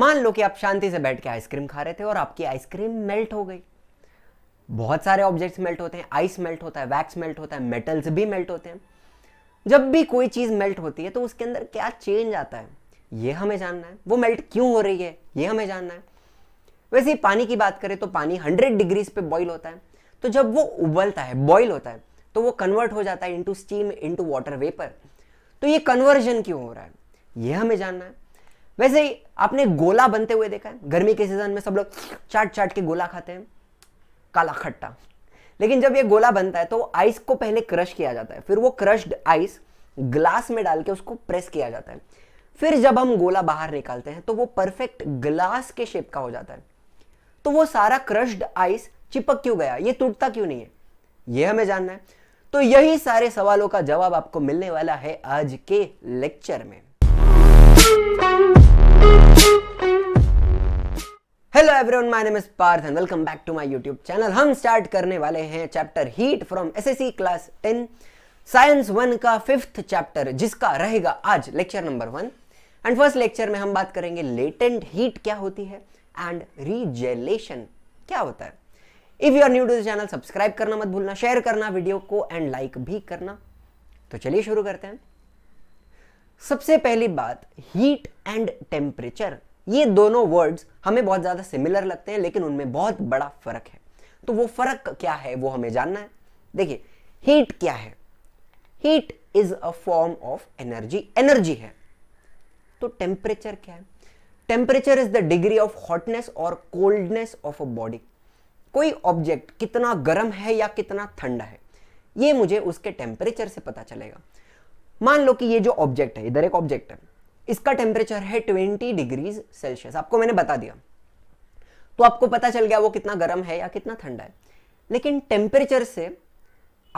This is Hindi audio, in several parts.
मान लो कि आप शांति से बैठ के आइसक्रीम खा रहे थे और आपकी आइसक्रीम मेल्ट हो गई बहुत सारे ऑब्जेक्ट्स मेल्ट होते हैं आइस मेल्ट होता है वैक्स मेल्ट होता है मेटल्स भी मेल्ट होते हैं जब भी कोई चीज़ मेल्ट होती है तो उसके अंदर क्या चेंज आता है ये हमें जानना है वो मेल्ट क्यों हो रही है ये हमें जानना है वैसे ही पानी की बात करें तो पानी हंड्रेड डिग्रीज पे बॉईल होता है तो जब वो उबलता है बॉईल होता है तो वो कन्वर्ट हो जाता है into steam into water vapour तो ये कन्वर्जन क्यों हो रहा है ये हमें जानना है वैसे ही आपने गोला बनते हुए देखा है गर्मी के सीजन में सब लोग चाट चाट के गोला खाते हैं काला खट्टा लेकिन जब ये गोला बनता है तो आइस को पहले क्रश किया जाता है फिर वो क्रश्ड आइस ग्लास में डाल के उसको प्रेस किया जाता है फिर जब हम गोला बाहर निकालते हैं तो वो परफेक्ट ग्लास के शेप का हो जाता है तो वो सारा क्रश्ड आइस चिपक क्यों गया ये टूटता क्यों नहीं है ये हमें जानना है तो यही सारे सवालों का जवाब आपको मिलने वाला है आज के लेक्चर में hello everyone my name is Parth and welcome back to my YouTube channel हम स्टार्ट करने वाले हैं chapter heat from SSC class 10 science one का फिफ्थ चैप्टर जिसका रहेगा आज lecture number one and first lecture में हम बात करेंगे लेटेंट हीट क्या होती है एंड रीजेलेशन क्या होता है if you are new to this channel subscribe करना मत भूलना शेयर करना वीडियो को एंड लाइक like भी करना तो चलिए शुरू करते हैं सबसे पहली बात हीट एंड टेम्परेचर ये दोनों वर्ड्स हमें बहुत ज़्यादा सिमिलर लगते हैं लेकिन उनमें बहुत बड़ा फ़र्क है तो वो फ़र्क क्या है वो हमें जानना है देखिए हीट क्या है heat is a form of energy energy है तो टेम्परेचर क्या है temperature is the degree of hotness और कोल्डनेस ऑफ अ बॉडी कोई ऑब्जेक्ट कितना गर्म है या कितना ठंडा है ये मुझे उसके टेम्परेचर से पता चलेगा मान लो कि ये जो ऑब्जेक्ट है इधर एक ऑब्जेक्ट है इसका टेम्परेचर है ट्वेंटी डिग्रीज सेल्सियस आपको मैंने बता दिया तो आपको पता चल गया वो कितना गर्म है या कितना ठंडा है लेकिन टेम्परेचर से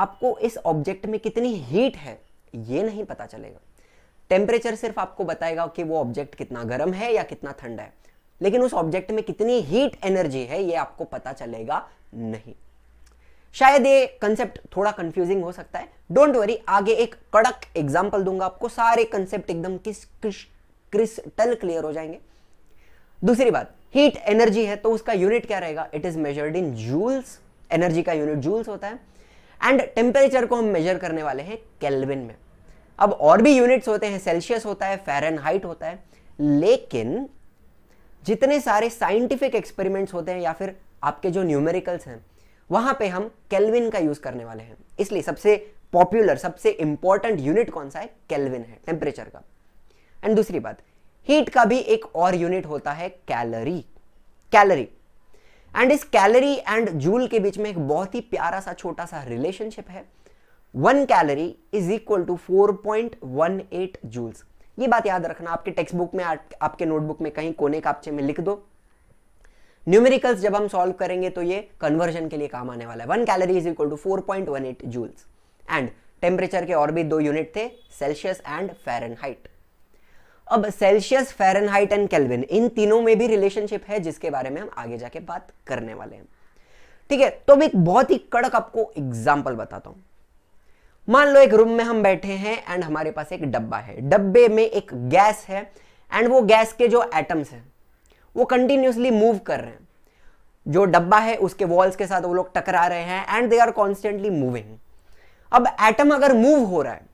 आपको इस ऑब्जेक्ट में कितनी हीट है ये नहीं पता चलेगा टेम्परेचर सिर्फ आपको बताएगा कि वो ऑब्जेक्ट कितना गर्म है या कितना ठंडा है लेकिन उस ऑब्जेक्ट में कितनी हीट एनर्जी है ये आपको पता चलेगा नहीं शायद ये कंसेप्ट थोड़ा कंफ्यूजिंग हो सकता है डोंट वरी आगे एक कड़क एग्जाम्पल दूंगा आपको सारे कंसेप्ट एकदम किस क्रिस्टल क्लियर हो जाएंगे दूसरी बात हीट एनर्जी है तो उसका यूनिट क्या रहेगा it is measured in joules energy का यूनिट जूल्स होता है एंड टेम्परेचर को हम मेजर करने वाले हैं कैलविन में अब और भी यूनिट्स होते हैं सेल्सियस होता है फेरन हाइट होता है लेकिन जितने सारे साइंटिफिक एक्सपेरिमेंट्स होते हैं या फिर आपके जो न्यूमेरिकल्स हैं वहां पे हम केल्विन का यूज करने वाले हैं इसलिए सबसे पॉपुलर सबसे इंपॉर्टेंट यूनिट कौन सा है केल्विन है टेम्परेचर का एंड दूसरी बात हीट का भी एक और यूनिट होता है कैलरी कैलरी एंड इस कैलरी एंड जूल के बीच में एक बहुत ही प्यारा सा छोटा सा रिलेशनशिप है one calorie is equal to four point one eight joules ये बात याद रखना आपके टेक्स्ट बुक में आपके नोटबुक में कहीं कोने कापचे में लिख दो न्यूमेरिकल्स जब हम सॉल्व करेंगे तो ये कन्वर्जन के लिए काम आने वाला है one calorie is equal to four point one eight joules and temperature के और भी दो यूनिट थे सेल्सियस एंड फ़ारेनहाइट अब सेल्सियस फ़ारेनहाइट एंड कैलविन इन तीनों में भी रिलेशनशिप है जिसके बारे में हम आगे जाके बात करने वाले हैं ठीक है तो मैं एक बहुत ही कड़क आपको एग्जाम्पल बताता हूं मान लो एक रूम में हम बैठे हैं एंड हमारे पास एक डब्बा है डब्बे में एक गैस है एंड वो गैस के जो एटम्स हैं वो कंटिन्यूसली मूव कर रहे हैं जो डब्बा है उसके वॉल्स के साथ वो लोग टकरा रहे हैं and they are constantly moving अब एटम अगर मूव हो रहा है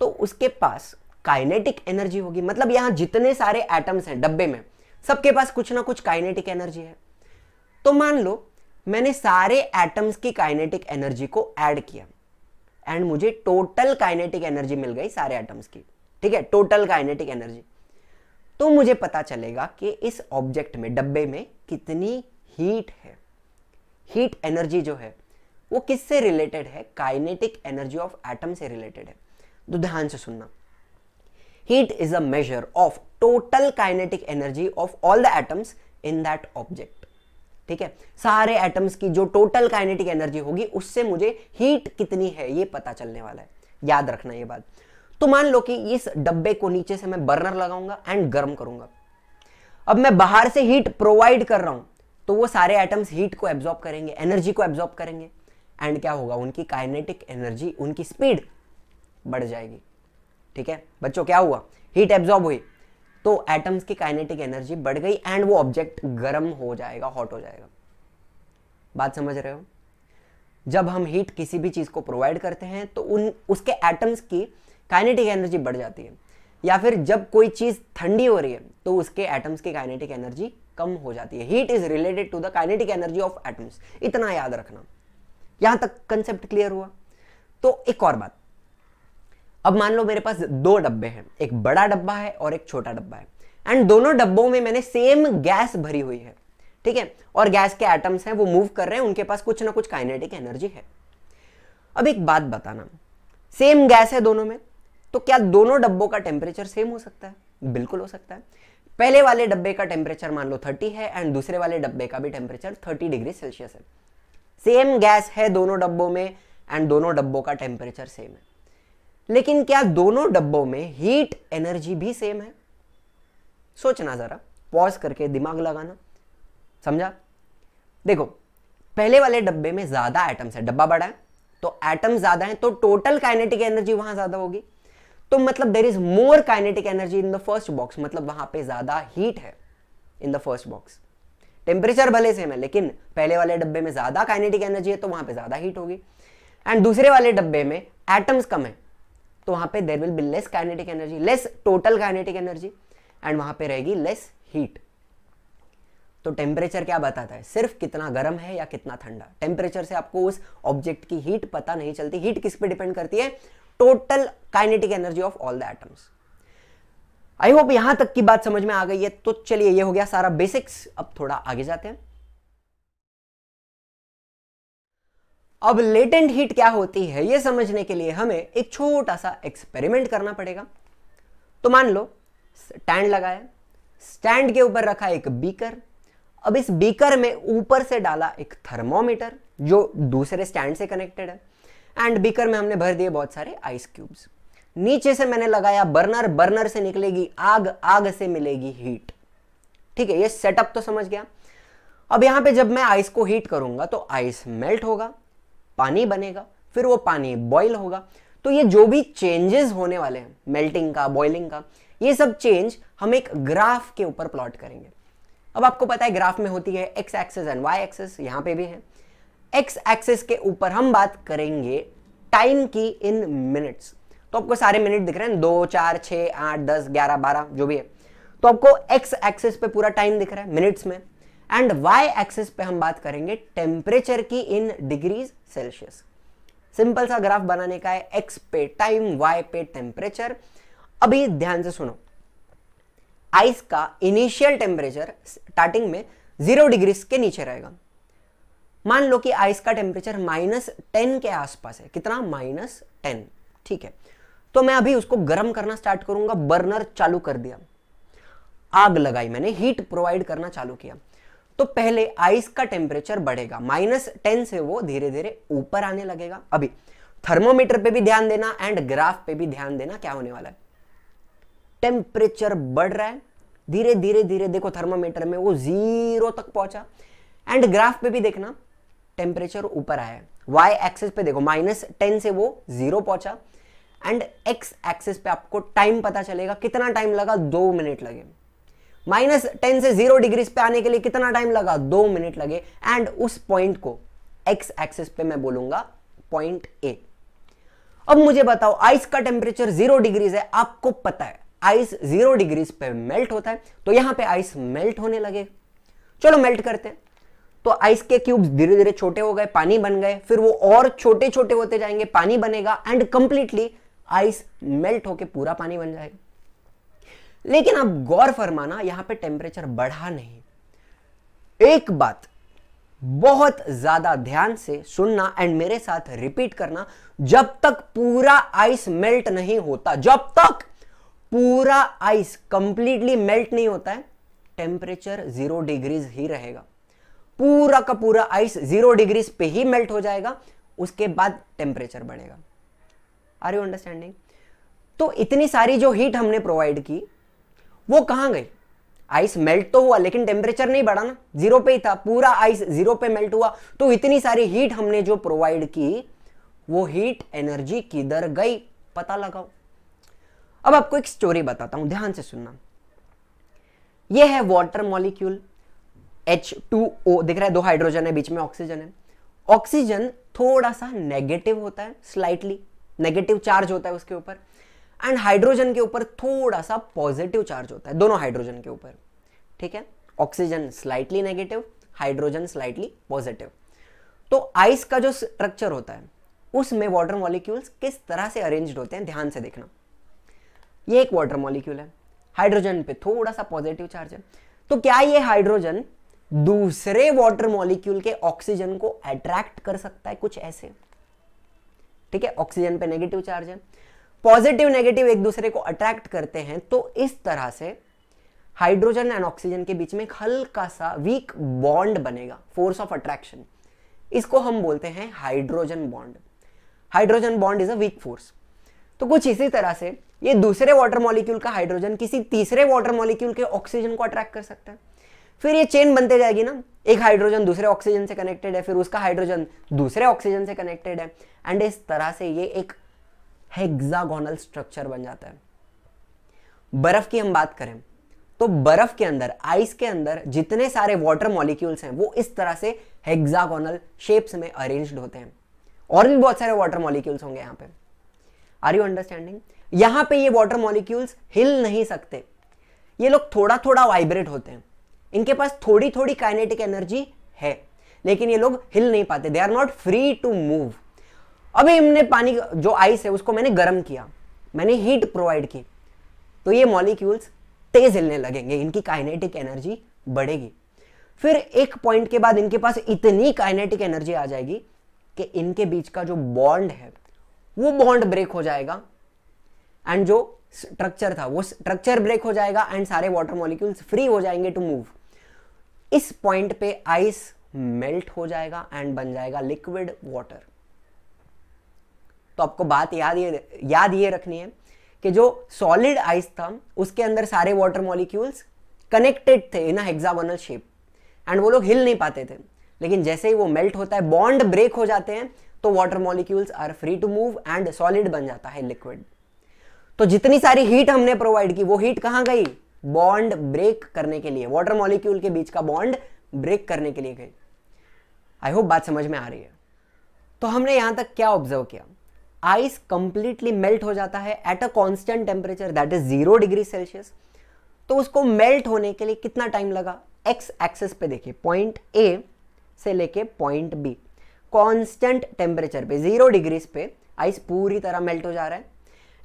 तो उसके पास काइनेटिक एनर्जी होगी मतलब यहां जितने सारे एटम्स हैं डब्बे में सबके पास कुछ ना कुछ काइनेटिक एनर्जी है तो मान लो मैंने सारे एटम्स की काइनेटिक एनर्जी को ऐड किया एंड मुझे टोटल काइनेटिक एनर्जी मिल गई सारे एटम्स की ठीक है टोटल काइनेटिक एनर्जी तो मुझे पता चलेगा कि इस ऑब्जेक्ट में डब्बे में कितनी हीट है हीट एनर्जी जो है वो किससे रिलेटेड है काइनेटिक एनर्जी ऑफ एटम से रिलेटेड है तो ध्यान से सुनना heat is a measure of total kinetic energy of all the atoms in that object ठीक है सारे एटम्स की जो टोटल काइनेटिक एनर्जी होगी उससे मुझे हीट कितनी है ये पता चलने वाला है याद रखना ये बात तो मान लो कि इस डब्बे को नीचे से मैं बर्नर लगाऊंगा एंड गर्म करूंगा अब मैं बाहर से हीट प्रोवाइड कर रहा हूं तो वो सारे एटम्स हीट को एब्जॉर्ब करेंगे एनर्जी को एब्जॉर्ब करेंगे एंड क्या होगा उनकी काइनेटिक एनर्जी उनकी स्पीड बढ़ जाएगी ठीक है बच्चों क्या हुआ हीट एब्जॉर्ब हुई तो एटम्स की काइनेटिक एनर्जी बढ़ गई एंड वो ऑब्जेक्ट गर्म हो जाएगा हॉट हो जाएगा बात समझ रहे हो जब हम हीट किसी भी चीज़ को प्रोवाइड करते हैं तो उन उसके एटम्स की काइनेटिक एनर्जी बढ़ जाती है या फिर जब कोई चीज़ ठंडी हो रही है तो उसके एटम्स की काइनेटिक एनर्जी कम हो जाती है heat is related to the kinetic energy of atoms इतना याद रखना यहां तक कंसेप्ट क्लियर हुआ तो एक और बात अब मान लो मेरे पास दो डब्बे हैं एक बड़ा डब्बा है और एक छोटा डब्बा है एंड दोनों डब्बों में मैंने सेम गैस भरी हुई है ठीक है और गैस के एटम्स हैं वो मूव कर रहे हैं उनके पास कुछ ना कुछ काइनेटिक एनर्जी है अब एक बात बताना सेम गैस है दोनों में तो क्या दोनों डब्बों का टेम्परेचर सेम हो सकता है बिल्कुल हो सकता है पहले वाले डब्बे का टेम्परेचर मान लो 30 है एंड दूसरे वाले डब्बे का भी टेम्परेचर 30 डिग्री सेल्सियस है सेम गैस है दोनों डब्बों में एंड दोनों डब्बों का टेम्परेचर सेम है लेकिन क्या दोनों डब्बों में हीट एनर्जी भी सेम है सोचना ज़रा पॉज करके दिमाग लगाना समझा देखो पहले वाले डब्बे में ज़्यादा एटम्स है डब्बा बड़ा है तो एटम ज़्यादा है तो टोटल काइनेटिक एनर्जी वहां ज़्यादा होगी तो मतलब there is more kinetic energy in the first box मतलब वहां पे ज्यादा हीट है in the first box temperature भले सेम है लेकिन पहले वाले डब्बे में ज्यादा काइनेटिक एनर्जी है तो वहां पे ज्यादा हीट होगी एंड दूसरे वाले डब्बे में एटम्स कम है तो वहां पे there will be less kinetic energy less total kinetic energy and वहां पे रहेगी लेस हीट तो टेम्परेचर क्या बताता है सिर्फ कितना गर्म है या कितना ठंडा टेम्परेचर से आपको उस ऑब्जेक्ट की हीट पता नहीं चलती हीट किस पे डिपेंड करती है total kinetic energy of all the atoms I hope यहां तक की बात समझ में आ गई है तो चलिए ये हो गया सारा बेसिक्स अब थोड़ा आगे जाते हैं अब लेटेंट हीट क्या होती है ये समझने के लिए हमें एक छोटा सा एक्सपेरिमेंट करना पड़ेगा तो मान लो स्टैंड लगाया स्टैंड के ऊपर रखा एक बीकर अब इस बीकर में ऊपर से डाला एक थर्मोमीटर जो दूसरे स्टैंड से कनेक्टेड है एंड बीकर में हमने भर दिए बहुत सारे आइस क्यूब्स नीचे से मैंने लगाया बर्नर बर्नर से निकलेगी आग आग से मिलेगी हीट ठीक है ये सेटअप तो समझ गया अब यहां पे जब मैं आइस को हीट करूंगा तो आइस मेल्ट होगा पानी बनेगा फिर वो पानी बॉइल होगा तो ये जो भी चेंजेस होने वाले हैं मेल्टिंग का बॉइलिंग का ये सब चेंज हम एक ग्राफ के ऊपर प्लॉट करेंगे अब आपको पता है ग्राफ में होती है X axis and Y axis यहाँ पे भी है एक्स एक्सिस के ऊपर हम बात करेंगे टाइम की इन मिनट्स तो आपको सारे मिनट दिख रहे हैं दो चार छ आठ दस ग्यारह बारह जो भी है तो आपको एक्स एक्सिस पे पूरा टाइम दिख रहा है मिनट्स में एंड वाई एक्सिस पे हम बात करेंगे टेम्परेचर की इन डिग्रीज सेल्सियस सिंपल सा ग्राफ बनाने का है एक्स पे टाइम वाई पे टेम्परेचर अभी ध्यान से सुनो आइस का इनिशियल टेम्परेचर स्टार्टिंग में जीरो डिग्री के नीचे रहेगा मान लो कि आइस का टेम्परेचर माइनस टेन के आसपास है कितना माइनस टेन ठीक है तो मैं अभी उसको गर्म करना स्टार्ट करूंगा बर्नर चालू कर दिया आग लगाई मैंने हीट प्रोवाइड करना चालू किया तो पहले आइस का टेम्परेचर बढ़ेगा माइनस टेन से वो धीरे धीरे ऊपर आने लगेगा अभी थर्मोमीटर पे भी ध्यान देना एंड ग्राफ पे भी ध्यान देना क्या होने वाला है टेम्परेचर बढ़ रहा है धीरे धीरे धीरे देखो थर्मोमीटर में वो जीरो तक पहुंचा एंड ग्राफ पे भी देखना टेम्परेचर ऊपर आया वाई एक्सेस पे देखो माइनस टेन से वो जीरो पहुंचा एंड एक्स एक्सेस पे आपको टाइम पता चलेगा कितना टाइम लगा दो मिनट लगे माइनस टेन से जीरो डिग्रीज पे आने के लिए कितना टाइम लगा दो मिनट लगे एंड उस पॉइंट को एक्स एक्सेस पे मैं बोलूंगा पॉइंट ए अब मुझे बताओ आइस का टेम्परेचर जीरो डिग्रीज है आपको पता है आइस जीरो डिग्रीज पे मेल्ट होता है तो यहां पे आइस मेल्ट होने लगे चलो मेल्ट करते हैं तो आइस के क्यूब्स धीरे धीरे छोटे हो गए पानी बन गए फिर वो और छोटे छोटे होते जाएंगे पानी बनेगा एंड कंप्लीटली आइस मेल्ट होके पूरा पानी बन जाएगा लेकिन आप गौर फरमाना यहां पे टेम्परेचर बढ़ा नहीं एक बात बहुत ज्यादा ध्यान से सुनना एंड मेरे साथ रिपीट करना जब तक पूरा आइस मेल्ट नहीं होता जब तक पूरा आइस कंप्लीटली मेल्ट नहीं होता है टेम्परेचर जीरो डिग्रीज ही रहेगा पूरा का पूरा आइस जीरो डिग्रीज पे ही मेल्ट हो जाएगा उसके बाद टेम्परेचर बढ़ेगा आर यू अंडरस्टैंडिंग तो इतनी सारी जो हीट हमने प्रोवाइड की वो कहां गई आइस मेल्ट तो हुआ लेकिन टेम्परेचर नहीं बढ़ा ना जीरो पे ही था पूरा आइस जीरो पे मेल्ट हुआ तो इतनी सारी हीट हमने जो प्रोवाइड की वो हीट एनर्जी किधर गई पता लगाओ अब आपको एक स्टोरी बताता हूं ध्यान से सुनना यह है water molecule H two O दिख रहा है दो हाइड्रोजन है बीच में ऑक्सीजन है ऑक्सीजन थोड़ा सा नेगेटिव होता है स्लाइटली नेगेटिव चार्ज होता है उसके ऊपर एंड हाइड्रोजन के ऊपर थोड़ा सा पॉजिटिव चार्ज होता है दोनों हाइड्रोजन के ऊपर ठीक है oxygen slightly negative hydrogen slightly positive तो आइस का जो स्ट्रक्चर होता है उसमें वाटर मॉलिक्यूल्स किस तरह से अरेंज होते हैं ध्यान से देखना ये एक वाटर मॉलिक्यूल है हाइड्रोजन पे थोड़ा सा पॉजिटिव चार्ज है तो क्या ये हाइड्रोजन दूसरे वाटर मॉलिक्यूल के ऑक्सीजन को अट्रैक्ट कर सकता है कुछ ऐसे ठीक है ऑक्सीजन पे नेगेटिव चार्ज है पॉजिटिव नेगेटिव एक दूसरे को अट्रैक्ट करते हैं तो इस तरह से हाइड्रोजन एंड ऑक्सीजन के बीच में हल्का सा वीक बॉन्ड बनेगा फोर्स ऑफ अट्रैक्शन इसको हम बोलते हैं hydrogen bond hydrogen bond is a weak force तो कुछ इसी तरह से ये दूसरे वाटर मॉलिक्यूल का हाइड्रोजन किसी तीसरे वाटर मॉलिक्यूल के ऑक्सीजन को अट्रैक्ट कर सकता है फिर ये चेन बनते जाएगी ना एक हाइड्रोजन दूसरे ऑक्सीजन से कनेक्टेड है फिर उसका हाइड्रोजन दूसरे ऑक्सीजन से कनेक्टेड है एंड इस तरह से ये एक हेक्सागोनल स्ट्रक्चर बन जाता है बर्फ की हम बात करें तो बर्फ के अंदर आइस के अंदर जितने सारे वाटर मॉलिक्यूल्स हैं वो इस तरह से हेक्सागोनल शेप्स में अरेंज्ड होते हैं और भी बहुत सारे वाटर मॉलिक्यूल्स होंगे यहाँ पे आर यू अंडरस्टैंडिंग यहाँ पे ये वाटर मॉलिक्यूल्स हिल नहीं सकते ये लोग थोड़ा थोड़ा वाइब्रेट होते हैं इनके पास थोड़ी थोड़ी काइनेटिक एनर्जी है लेकिन ये लोग हिल नहीं पाते they are not free to move अभी हमने पानी जो आइस है उसको मैंने गर्म किया मैंने हीट प्रोवाइड की तो ये मॉलिक्यूल्स तेज हिलने लगेंगे इनकी काइनेटिक एनर्जी बढ़ेगी फिर एक पॉइंट के बाद इनके पास इतनी काइनेटिक एनर्जी आ जाएगी कि इनके बीच का जो बॉन्ड है वो बॉन्ड ब्रेक हो जाएगा एंड जो स्ट्रक्चर था वो स्ट्रक्चर ब्रेक हो जाएगा एंड सारे वाटर मॉलिक्यूल्स फ्री हो जाएंगे टू मूव इस पॉइंट पे आइस मेल्ट हो जाएगा एंड बन जाएगा लिक्विड वाटर तो आपको बात याद ये याद ये रखनी है कि जो सॉलिड आइस था उसके अंदर सारे वाटर मॉलिक्यूल्स कनेक्टेड थे इन हेक्सागोनल शेप एंड वो लोग हिल नहीं पाते थे लेकिन जैसे ही वो मेल्ट होता है बॉन्ड ब्रेक हो जाते हैं तो water molecules are free to move and solid बन जाता है लिक्विड तो जितनी सारी हीट हमने प्रोवाइड की वो हीट कहां गई बॉन्ड ब्रेक करने के लिए वाटर मॉलिक्यूल के बीच का बॉन्ड ब्रेक करने के लिए गई आई होप बात समझ में आ रही है तो हमने यहां तक क्या ऑब्जर्व किया आइस कंप्लीटली मेल्ट हो जाता है at a constant temperature that is zero degree Celsius तो उसको मेल्ट होने के लिए कितना टाइम लगा एक्स एक्सेस पे देखिए पॉइंट ए से लेके पॉइंट बी कॉन्स्टेंट टेम्परेचर पे जीरो डिग्रीज पे आइस पूरी तरह मेल्ट हो जा रहा है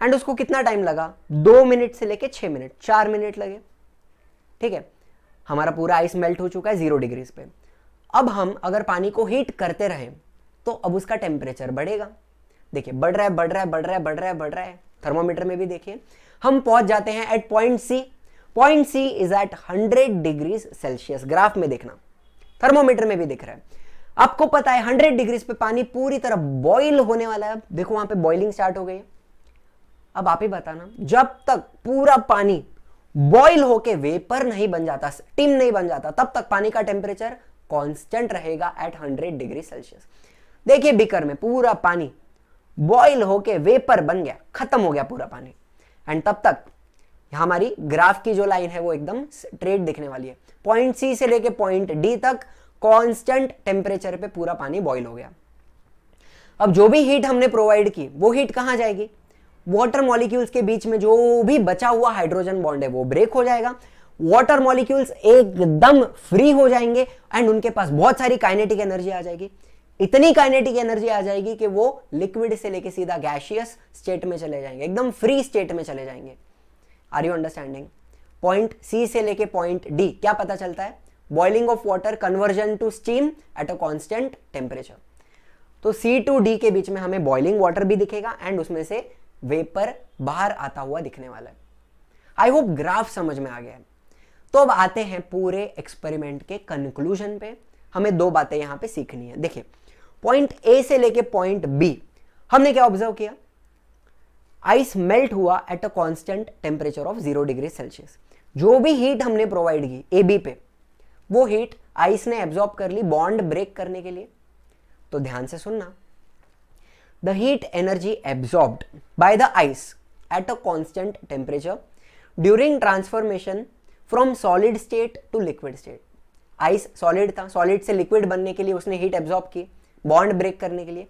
एंड उसको कितना टाइम लगा दो मिनट से लेके छः मिनट चार मिनट लगे ठीक है हमारा पूरा आइस मेल्ट हो चुका है जीरो डिग्रीज पे अब हम अगर पानी को हीट करते रहे तो अब उसका टेम्परेचर बढ़ेगा देखिए बढ़ रहा है बढ़ रहा है बढ़ रहा है बढ़ रहा है बढ़ रहा है थर्मोमीटर में भी देखिए हम पहुंच जाते हैं at point C point C is at hundred degrees Celsius graph में देखना थर्मोमीटर में भी दिख रहा है आपको पता है हंड्रेड डिग्रीज पे पानी पूरी तरह बॉइल होने वाला है देखो वहां पे बॉइलिंग स्टार्ट हो गई अब आप ही बताना जब तक पूरा पानी बॉइल होके वेपर नहीं बन जाता स्टीम नहीं बन जाता तब तक पानी का टेम्परेचर कॉन्स्टेंट रहेगा एट हंड्रेड डिग्री सेल्सियस देखिए बिकर में पूरा पानी बॉइल होके वेपर बन गया खत्म हो गया पूरा पानी एंड तब तक हमारी ग्राफ की जो लाइन है वो एकदम स्ट्रेट दिखने वाली है पॉइंट सी से लेके पॉइंट डी तक कॉन्स्टेंट टेम्परेचर पे पूरा पानी बॉइल हो गया अब जो भी हीट हमने प्रोवाइड की वो हीट कहां जाएगी वाटर मॉलिक्यूल्स के बीच में जो भी बचा हुआ हाइड्रोजन बॉन्ड है वो ब्रेक हो जाएगा वाटर मॉलिक्यूल्स एकदम फ्री हो जाएंगे एंड उनके पास बहुत सारी काइनेटिक एनर्जी आ जाएगी इतनी काइनेटिक एनर्जी आ जाएगी कि वो लिक्विड से लेके सीधा गैशियस स्टेट में चले जाएंगे एकदम फ्री स्टेट में चले जाएंगे are you understanding point C से लेके पॉइंट डी क्या पता चलता है boiling of water conversion to steam at a constant temperature तो सी टू डी के बीच में हमें बॉइलिंग वाटर भी दिखेगा एंड उसमें से वेपर बाहर आता हुआ दिखने वाला है आई होप ग्राफ समझ में आ गया है तो अब आते हैं पूरे एक्सपेरिमेंट के कंक्लूजन पे हमें दो बातें यहां पे सीखनी है देखिए पॉइंट ए से लेके पॉइंट बी हमने क्या ऑब्जर्व किया आइस मेल्ट हुआ at a constant temperature of zero degree Celsius जो भी हीट हमने प्रोवाइड की ए बी पे वो हीट आइस ने एब्जॉर्ब कर ली बॉन्ड ब्रेक करने के लिए तो ध्यान से सुनना the heat energy absorbed by the ice at a constant temperature during transformation from solid state to liquid state. Ice solid था सॉलिड से लिक्विड बनने के लिए उसने हीट एब्सॉर्ब की बॉन्ड ब्रेक करने के लिए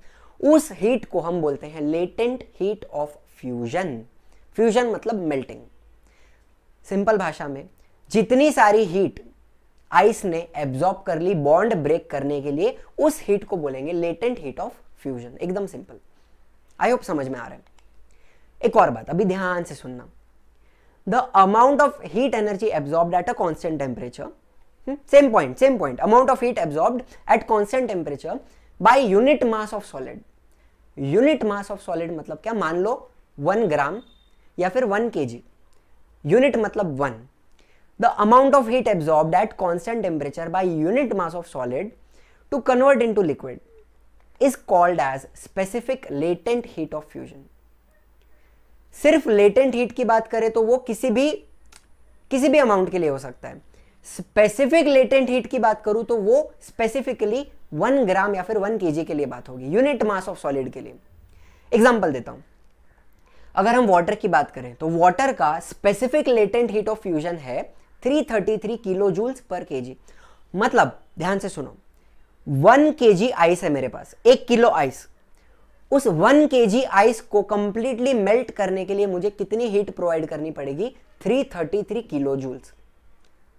उस हीट को हम बोलते हैं latent heat of fusion fusion मतलब मेल्टिंग सिंपल भाषा में जितनी सारी हीट आइस ने एब्जॉर्ब कर ली बॉन्ड ब्रेक करने के लिए उस हीट को बोलेंगे लेटेंट हीट ऑफ फ्यूजन एकदम सिंपल आई होप समझ में आ रहा है एक और बात अभी ध्यान से सुनना the amount of heat energy absorb at a constant temperature same point same point amount of heat absorb at constant temperature by unit mass of solid unit mass of solid मतलब क्या मान लो वन ग्राम या फिर वन के जी यूनिट मतलब one the amount of heat absorb at constant temperature by unit mass of solid to convert into liquid is called as specific latent heat of fusion सिर्फ लेटेंट हीट की बात करें तो वो किसी भी किसी भी अमाउंट के लिए हो सकता है स्पेसिफिक लेटेंट हीट की बात करूं तो वो स्पेसिफिकली वन ग्राम या फिर वन के के लिए बात होगी यूनिट मास ऑफ सॉलिड के लिए एग्जाम्पल देता हूं अगर हम वाटर की बात करें तो वाटर का specific latent heat of fusion है 333 किलो जूल्स पर केजी मतलब ध्यान से सुनो वन के जी आइस है मेरे पास एक किलो आइस उस वन के जी आइस को कंप्लीटली मेल्ट करने के लिए मुझे कितनी हीट प्रोवाइड करनी पड़ेगी 333 किलो जूल्स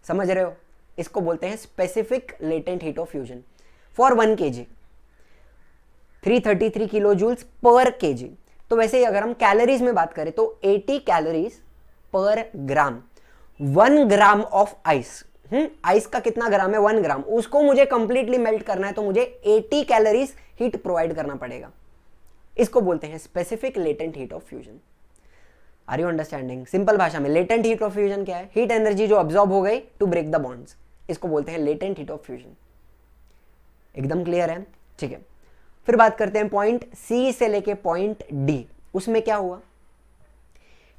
समझ रहे हो इसको बोलते हैं specific latent heat of fusion for one K G three thirty three kilo joules per K जी तो वैसे ही अगर हम कैलोरीज में बात करें तो eighty calories per gram one gram of ice hmm ice का कितना ग्राम है वन ग्राम उसको मुझे कंप्लीटली मेल्ट करना है तो मुझे 80 कैलोरीज हीट प्रोवाइड करना पड़ेगा इसको बोलते हैं specific latent heat of fusion are you understanding simple भाषा में लेटेंट हीट ऑफ फ्यूजन क्या है हीट एनर्जी जो ऑब्जॉर्ब हो गई टू ब्रेक द बॉन्ड्स इसको बोलते हैं लेटेंट हीट ऑफ फ्यूजन एकदम क्लियर है ठीक है फिर बात करते हैं पॉइंट सी से लेके पॉइंट डी उसमें क्या हुआ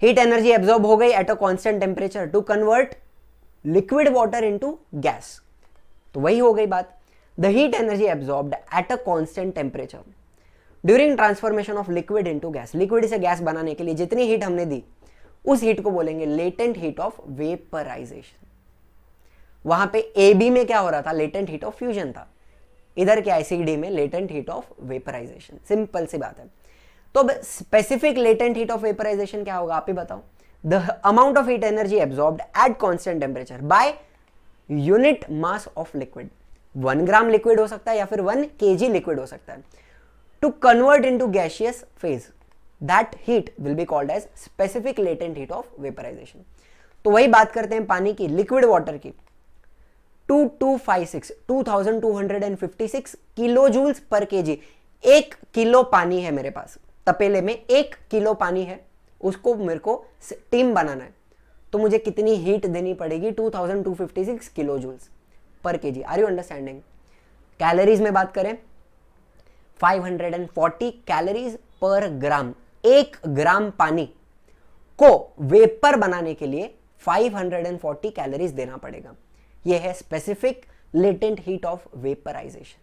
हीट एनर्जी एब्जॉर्ब हो गई at a constant temperature to convert liquid water into gas तो वही हो गई बात the heat energy absorbed at a constant temperature during transformation of liquid into gas liquid से गैस बनाने के लिए जितनी हीट हमने दी उस हीट को बोलेंगे लेटेंट हीट ऑफ वेपराइजेशन वहां पे ए बी में क्या हो रहा था लेटेंट हीट ऑफ फ्यूजन था इधर क्या सी डी में latent heat of vaporization simple सी बात है तो अब specific latent heat of vaporization क्या होगा आप ही बताओ the amount of heat energy absorbed at constant temperature by unit mass of liquid one gram liquid हो सकता है या फिर वन के जी लिक्विड हो सकता है to convert into gaseous phase that heat will be called as specific latent heat of vaporization तो वही बात करते हैं पानी की लिक्विड वाटर की two two two two five six thousand hundred and fifty six kilo joules per K जी एक किलो पानी है मेरे पास तपेले में एक किलो पानी है उसको मेरे को टीम बनाना है तो मुझे कितनी हीट देनी पड़ेगी 2256 kilo joules per K G are you understanding calories में बात करें 540 कैलोरीज पर ग्राम एक ग्राम पानी को वेपर बनाने के लिए 540 कैलोरीज देना पड़ेगा यह है specific latent heat of vaporization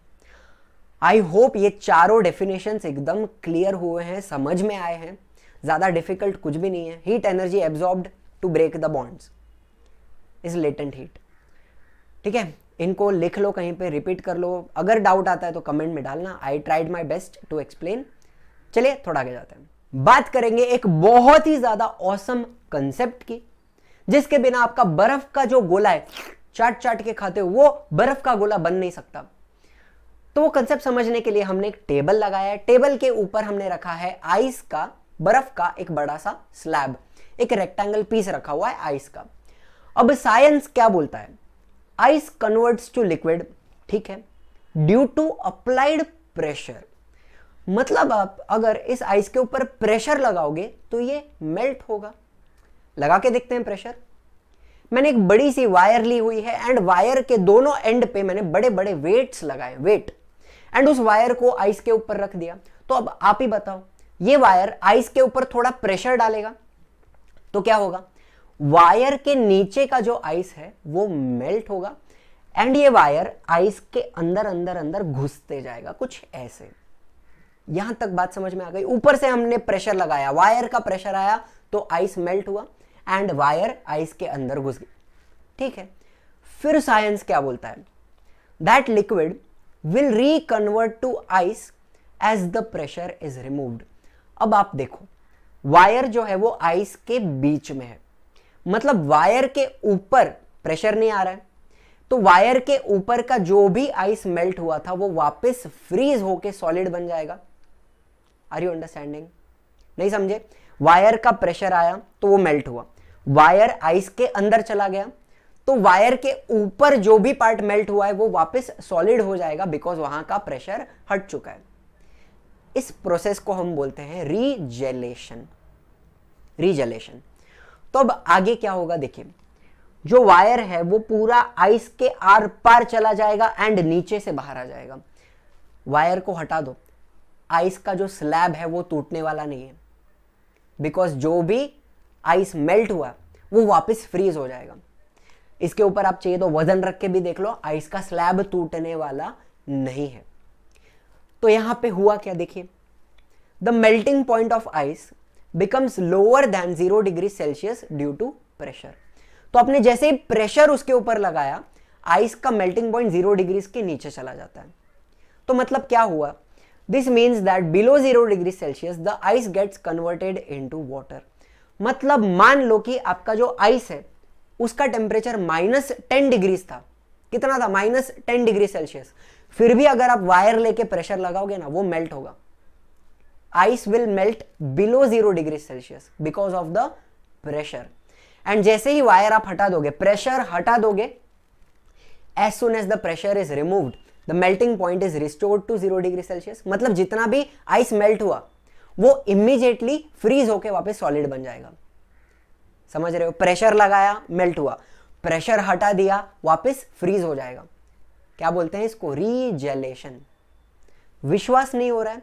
I hope ये चारों डेफिनेशन एकदम क्लियर हुए हैं समझ में आए हैं ज़्यादा डिफिकल्ट कुछ भी नहीं है heat energy absorbed to break the bonds is latent heat ठीक है इनको लिख लो कहीं पे रिपीट कर लो अगर डाउट आता है तो कमेंट में डालना I tried my best to explain चलिए थोड़ा आगे जाते हैं बात करेंगे एक बहुत ही ज़्यादा औसम कंसेप्ट की जिसके बिना आपका बर्फ का जो गोला है चाट चाट के खाते हो वो बर्फ का गोला बन नहीं सकता तो वो कंसेप्ट समझने के लिए हमने एक टेबल लगाया है टेबल के ऊपर हमने रखा है आइस का बर्फ का एक बड़ा सा स्लैब एक रेक्टेंगल पीस रखा हुआ है आइस का अब साइंस क्या बोलता है आइस कन्वर्ट्स टू लिक्विड ठीक है ड्यू टू अप्लाइड प्रेशर मतलब आप अगर इस आइस के ऊपर प्रेशर लगाओगे तो ये मेल्ट होगा लगा के देखते हैं प्रेशर मैंने एक बड़ी सी वायर ली हुई है एंड वायर के दोनों एंड पे मैंने बड़े बड़े वेट्स लगाए वेट एंड उस वायर को आइस के ऊपर रख दिया तो अब आप ही बताओ ये वायर आइस के ऊपर थोड़ा प्रेशर डालेगा तो क्या होगा वायर के नीचे का जो आइस है वो मेल्ट होगा एंड ये वायर आइस के अंदर अंदर अंदर घुसते जाएगा कुछ ऐसे यहां तक बात समझ में आ गई ऊपर से हमने प्रेशर लगाया वायर का प्रेशर आया तो आइस मेल्ट हुआ एंड वायर आइस के अंदर घुस गई ठीक है फिर साइंस क्या बोलता है that liquid will reconvert to ice as the pressure is removed अब आप देखो वायर जो है वो आइस के बीच में है मतलब वायर के ऊपर प्रेशर नहीं आ रहा है तो वायर के ऊपर का जो भी आइस मेल्ट हुआ था वो वापस फ्रीज होके सॉलिड बन जाएगा आर यू अंडरस्टैंडिंग नहीं समझे वायर का प्रेशर आया तो वो मेल्ट हुआ वायर आइस के अंदर चला गया तो वायर के ऊपर जो भी पार्ट मेल्ट हुआ है वो वापस सॉलिड हो जाएगा बिकॉज वहां का प्रेशर हट चुका है इस प्रोसेस को हम बोलते हैं रीजेलेशन रीजेलेशन तो अब आगे क्या होगा देखिए जो वायर है वो पूरा आइस के आर पार चला जाएगा एंड नीचे से बाहर आ जाएगा वायर को हटा दो आइस का जो स्लैब है वो टूटने वाला नहीं है बिकॉज जो भी आइस मेल्ट हुआ वो वापस फ्रीज हो जाएगा इसके ऊपर आप चाहिए तो वजन रख के भी देख लो आइस का स्लैब टूटने वाला नहीं है तो यहां पे हुआ क्या देखिए the melting point of ice becomes lower than zero degree Celsius due to pressure तो आपने जैसे ही प्रेशर उसके ऊपर लगाया आइस का मेल्टिंग पॉइंट जीरो डिग्री के नीचे चला जाता है तो मतलब क्या हुआ this means that below zero degree Celsius the ice gets converted into water मतलब मान लो कि आपका जो आइस है उसका टेम्परेचर माइनस टेन डिग्रीज था कितना था माइनस टेन डिग्री सेल्सियस फिर भी अगर आप वायर लेके प्रेशर लगाओगे ना वो मेल्ट होगा ice will melt below zero degree Celsius because of the pressure and जैसे ही वायर आप हटा दोगे प्रेशर हटा दोगे एज सुन as the pressure is removed the melting point is restored to zero degree Celsius मतलब जितना भी आइस मेल्ट हुआ वो इमीजिएटली फ्रीज होके वापस सॉलिड बन जाएगा समझ रहे हो प्रेशर लगाया मेल्ट हुआ प्रेशर हटा दिया वापस फ्रीज हो जाएगा क्या बोलते हैं इसको रीजेलेशन विश्वास नहीं हो रहा है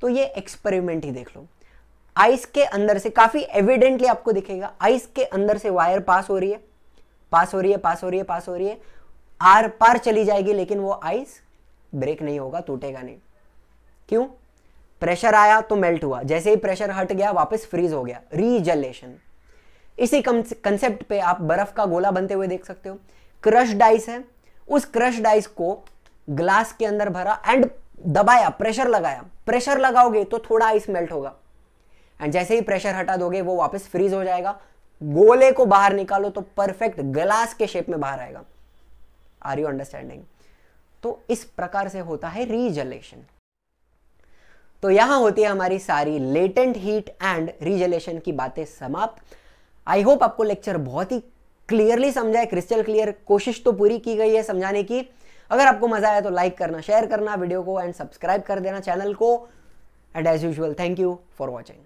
तो ये एक्सपेरिमेंट ही देख लो आइस के अंदर से काफी एविडेंटली आपको दिखेगा आइस के अंदर से वायर पास हो रही है पास हो रही है पास हो रही है पास हो रही है आर पार चली जाएगी लेकिन वो आइस ब्रेक नहीं होगा टूटेगा नहीं क्यों प्रेशर आया तो मेल्ट हुआ जैसे ही प्रेशर हट गया वापस फ्रीज हो गया रीजलेशन इसी कंसेप्ट पे आप बर्फ का गोला बनते हुए देख सकते हो क्रश डाइस है उस क्रश्ड आइस को ग्लास के अंदर भरा एंड दबाया प्रेशर लगाया प्रेशर लगाओगे तो थोड़ा आइस मेल्ट होगा एंड जैसे ही प्रेशर हटा दोगे वो वापस फ्रीज हो जाएगा गोले को बाहर निकालो तो परफेक्ट ग्लास के शेप में बाहर आएगा आर यू अंडरस्टैंडिंग तो इस प्रकार से होता है रीजलेशन तो यहां होती है हमारी सारी लेटेंट हीट एंड रीजलेशन की बातें समाप्त आई होप आपको लेक्चर बहुत ही क्लियरली समझा है क्रिस्टल क्लियर कोशिश तो पूरी की गई है समझाने की अगर आपको मजा आया तो लाइक करना शेयर करना वीडियो को एंड सब्सक्राइब कर देना चैनल को and as usual thank you for watching